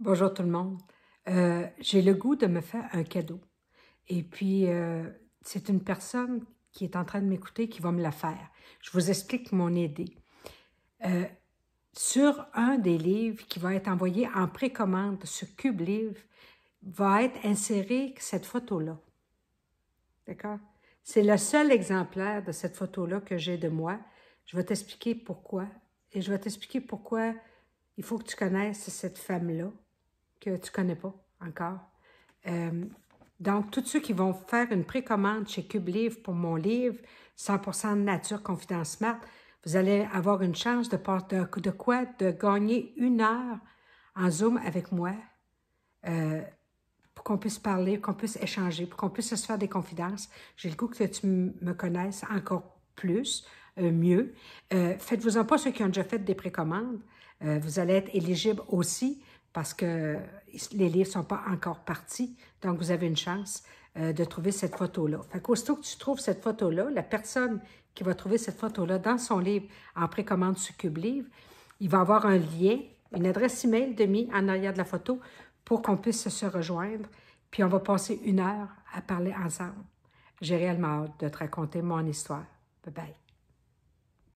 Bonjour tout le monde. Euh, j'ai le goût de me faire un cadeau. Et puis, euh, c'est une personne qui est en train de m'écouter qui va me la faire. Je vous explique mon idée. Euh, sur un des livres qui va être envoyé en précommande, ce cube livre, va être inséré cette photo-là. D'accord? C'est le seul exemplaire de cette photo-là que j'ai de moi. Je vais t'expliquer pourquoi. Et je vais t'expliquer pourquoi il faut que tu connaisses cette femme-là que tu connais pas encore. Euh, donc, tous ceux qui vont faire une précommande chez Cube Livre pour mon livre 100% Nature Confidence Smart, vous allez avoir une chance de, de, de de gagner une heure en Zoom avec moi euh, pour qu'on puisse parler, qu'on puisse échanger, pour qu'on puisse se faire des confidences. J'ai le goût que tu me connaisses encore plus, euh, mieux. Faites-vous-en pas ceux qui ont déjà fait des précommandes. vous allez être éligibles aussi parce que les livres ne sont pas encore partis. Donc, vous avez une chance euh, de trouver cette photo-là. Fait qu'aussitôt que tu trouves cette photo-là, la personne qui va trouver cette photo-là dans son livre en précommande sur il va avoir un lien, une adresse email de mis en arrière de la photo pour qu'on puisse se rejoindre. Puis on va passer une heure à parler ensemble. J'ai réellement hâte de te raconter mon histoire. Bye bye.